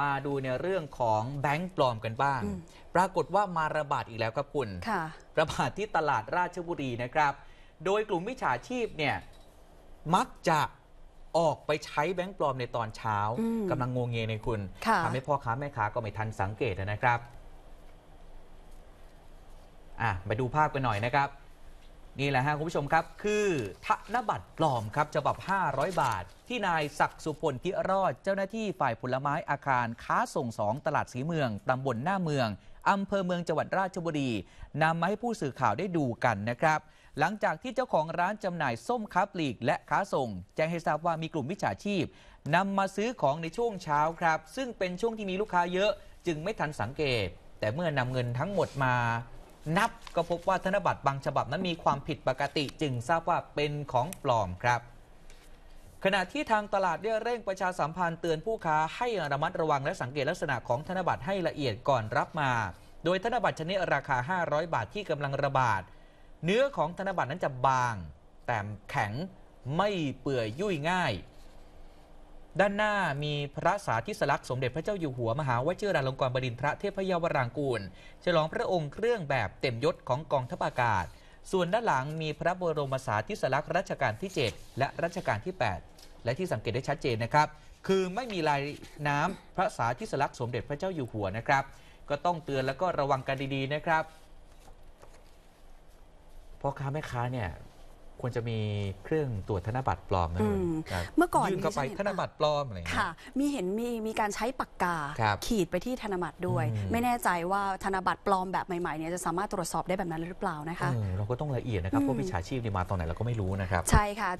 มาดูในเรื่องของแบงค์ปลอมกันบ้าง ปรากฏว่ามาระบาดอีกแล้วครับคุณระบาดที่ตลาดราชบุรีนะครับ โดยกลุ่มมิจฉาชีพเนี่ย มักจะออกไปใช้แบงค์ปลอมในตอนเช้ากำลังงงเงยในคุณ ทำให้พ่อค้าแม่ค้าก็ไม่ทันสังเกตนะครับอ่ะไปดูภาพกันหน่อยนะครับนี่แหละฮะคุณผู้ชมครับ คือธนบัตรปลอมครับฉบับ 500 บาท ที่นายศักดิ์สุพลทิรอด เจ้าหน้าที่ฝ่ายผลไม้อาคาร ค้าส่งสอง ตลาดสีเมือง ตำบลหน้าเมือง อำเภอเมืองจังหวัดราชบุรีนำมาให้ผู้สื่อข่าวได้ดูกันนะครับ หลังจากที่เจ้าของร้านจำหน่ายส้มค้าปลีก และค้าส่ง แจ้งให้ทราบว่ามีกลุ่มวิชาชีพนำมาซื้อของในช่วงเช้าครับ ซึ่งเป็นช่วงที่มีลูกค้าเยอะ จึงไม่ทันสังเกต แต่เมื่อนำเงินทั้งหมดมานับก็พบว่าธนบัตรบางฉบับนั้นมีความผิดปกติจึงทราบว่าเป็นของปลอมครับ ขณะที่ทางตลาดได้เร่งประชาสัมพันธ์เตือนผู้ค้าให้ระมัดระวังและสังเกตลักษณะของธนบัตรให้ละเอียดก่อนรับมา โดยธนบัตรชนิดราคา 500 บาทที่กำลังระบาด เนื้อของธนบัตรนั้นจะบาง แต่แข็งไม่เปื่อยยุ่ยง่ายด้านหน้ามีพระสาธิสลักษณ์สมเด็จพระเจ้าอยู่หัวมหาวชิราลงกรณ์บดินทรเทพยาวรางกูลฉลองพระองค์เครื่องแบบเต็มยศของกองทัพอากาศ ส่วนด้านหลังมีพระบรมสาธิสลักษณ์รัชกาลที่ 7 และรัชกาลที่ 8 และที่สังเกตได้ชัดเจนนะครับ คือไม่มีลายน้ำพระสาธิสลักษณ์สมเด็จพระเจ้าอยู่หัวนะครับ ก็ต้องเตือนแล้วก็ระวังกันดีๆนะครับพ่อค้าแม่ค้าเนี่ยควรจะมีเครื่องตรวจธนบัตรปลอมนะคเมื่อก่อนยื่นเข้าไปธนบัตรปลอมอะไรเยค่ะ มีเห็นมีมีการใช้ปากกา ขีดไปที่ธนบัตรด้วย ไม่แน่ใจว่าธนบัตรปลอมแบบใหม่ๆเนี่ยจะสามารถตรวจสอบได้แบบนั้นหรือเปล่านะคะ เราก็ต้องละเอียดนะครับเพราะวิชาชีพนี่มาตอนไหนเราก็ไม่รู้นะครับ ใช่ค่ะ